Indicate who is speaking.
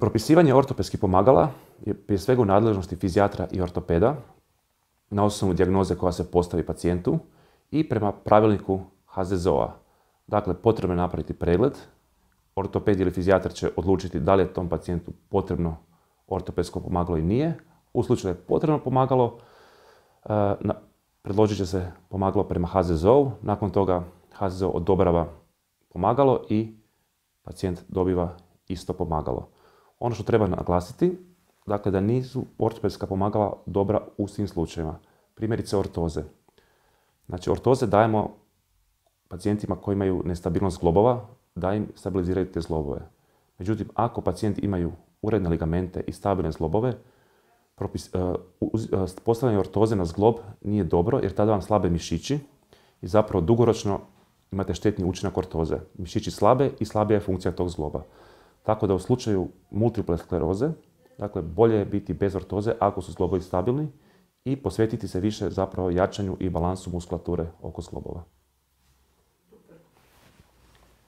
Speaker 1: Propisivanje ortopedskih pomagala je prije svega u nadležnosti fizijatra i ortopeda na osnovu dijagnoze koja se postavi pacijentu i prema pravilniku HZZO-a. Dakle, potrebno je napraviti pregled. Ortoped ili fizijatar će odlučiti da li je tom pacijentu potrebno ortopedsko pomagalo i nije. U slučaju da je potrebno pomagalo, e, predložit će se pomagalo prema HZZO-u. Nakon toga HZZO odobrava pomagalo i pacijent dobiva isto pomagalo. Ono što treba naglasiti, dakle da nisu ortopedska pomagala dobra u svim slučajevima. Primjerice ortoze. Znači ortoze dajemo pacijentima koji imaju nestabilnost globova, da im stabiliziraju te zglobove. Međutim, ako pacijenti imaju uredne ligamente i stabilne zglobove, e, e, postavljanje ortoze na zglob nije dobro jer tada vam slabe mišići i zapravo dugoročno imate štetni učinak ortoze. Mišići slabe i slabija je funkcija tog zgloba. Tako da u slučaju multiple skleroze, dakle bolje je biti bez ortoze ako su zglobovi stabilni i posvetiti se više zapravo jačanju i balansu muskulature oko zglobova.